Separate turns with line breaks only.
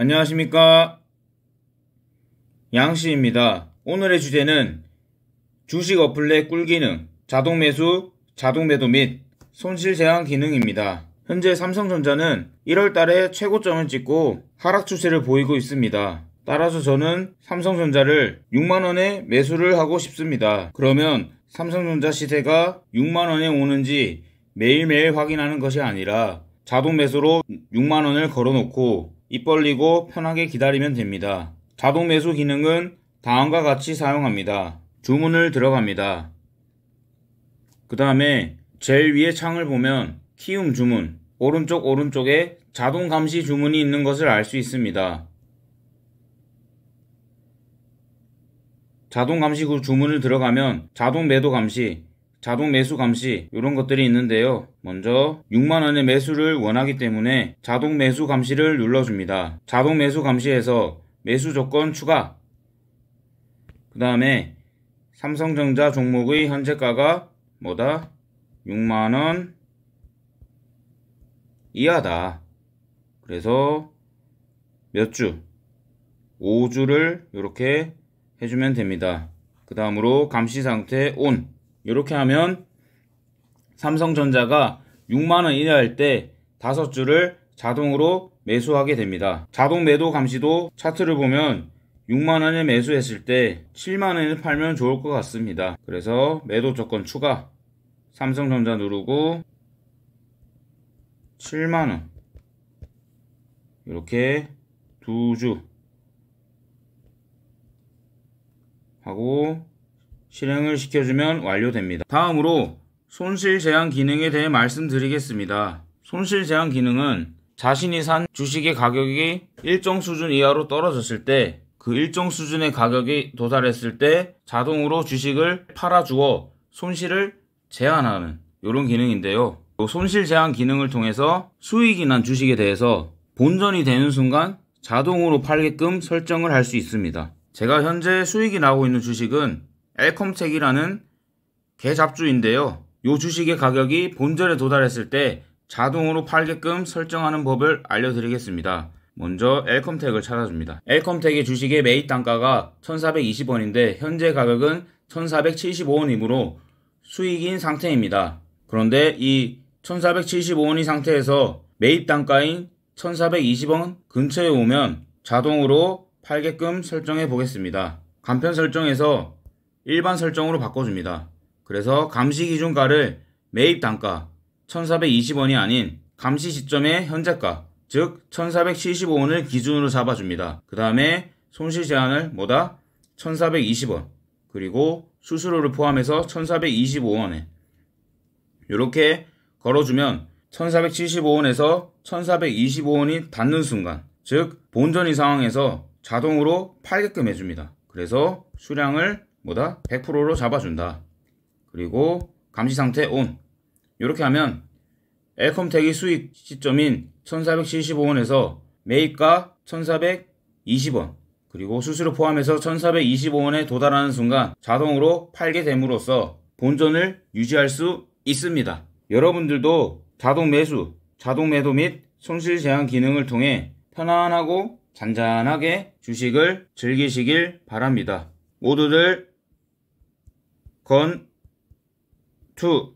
안녕하십니까. 양씨입니다. 오늘의 주제는 주식 어플의 꿀기능, 자동 매수, 자동 매도 및 손실 제한 기능입니다. 현재 삼성전자는 1월 달에 최고점을 찍고 하락 추세를 보이고 있습니다. 따라서 저는 삼성전자를 6만원에 매수를 하고 싶습니다. 그러면 삼성전자 시세가 6만원에 오는지 매일매일 확인하는 것이 아니라 자동 매수로 6만원을 걸어놓고 입 벌리고 편하게 기다리면 됩니다. 자동 매수 기능은 다음과 같이 사용합니다. 주문을 들어갑니다. 그 다음에 제일 위에 창을 보면 키움 주문, 오른쪽 오른쪽에 자동 감시 주문이 있는 것을 알 수 있습니다. 자동 감시 후 주문을 들어가면 자동 매도 감시, 자동 매수 감시 이런 것들이 있는데요. 먼저 6만원의 매수를 원하기 때문에 자동 매수 감시를 눌러줍니다. 자동 매수 감시에서 매수 조건 추가 그 다음에 삼성전자 종목의 현재가가 뭐다? 6만원 이하다. 그래서 몇 주? 5주를 이렇게 해주면 됩니다. 그 다음으로 감시 상태 온 이렇게 하면 삼성전자가 6만원 이하일 때 5주를 자동으로 매수하게 됩니다. 자동 매도 감시도 차트를 보면 6만원에 매수했을 때 7만원에 팔면 좋을 것 같습니다. 그래서 매도 조건 추가 삼성전자 누르고 7만원 이렇게 두 주 하고 실행을 시켜주면 완료됩니다. 다음으로 손실 제한 기능에 대해 말씀드리겠습니다. 손실 제한 기능은 자신이 산 주식의 가격이 일정 수준 이하로 떨어졌을 때 그 일정 수준의 가격이 도달했을 때 자동으로 주식을 팔아주어 손실을 제한하는 이런 기능인데요. 손실 제한 기능을 통해서 수익이 난 주식에 대해서 본전이 되는 순간 자동으로 팔게끔 설정을 할 수 있습니다. 제가 현재 수익이 나고 있는 주식은 엘컴텍이라는 개잡주인데요. 요 주식의 가격이 본전에 도달했을 때 자동으로 팔게끔 설정하는 법을 알려드리겠습니다. 먼저 엘컴텍을 찾아줍니다. 엘컴텍의 주식의 매입 단가가 1420원인데 현재 가격은 1475원이므로 수익인 상태입니다. 그런데 이1 4 7 5원이 상태에서 매입 단가인 1420원 근처에 오면 자동으로 팔게끔 설정해 보겠습니다. 간편 설정에서 일반 설정으로 바꿔줍니다. 그래서 감시 기준가를 매입 단가 1420원이 아닌 감시 시점의 현재가 즉 1475원을 기준으로 잡아줍니다. 그 다음에 손실 제한을 뭐다? 1420원 그리고 수수료를 포함해서 1425원에 이렇게 걸어주면 1475원에서 1425원이 닿는 순간 즉 본전이 상황에서 자동으로 팔게끔 해줍니다. 그래서 수량을 뭐다? 100%로 잡아준다. 그리고 감시상태 온 이렇게 하면 엘컴택이 수익 시점인 1475원에서 매입가 1420원 그리고 수수료 포함해서 1425원에 도달하는 순간 자동으로 팔게 됨으로써 본전을 유지할 수 있습니다. 여러분들도 자동 매수, 자동 매도 및 손실 제한 기능을 통해 편안하고 잔잔하게 주식을 즐기시길 바랍니다. 모두들 con to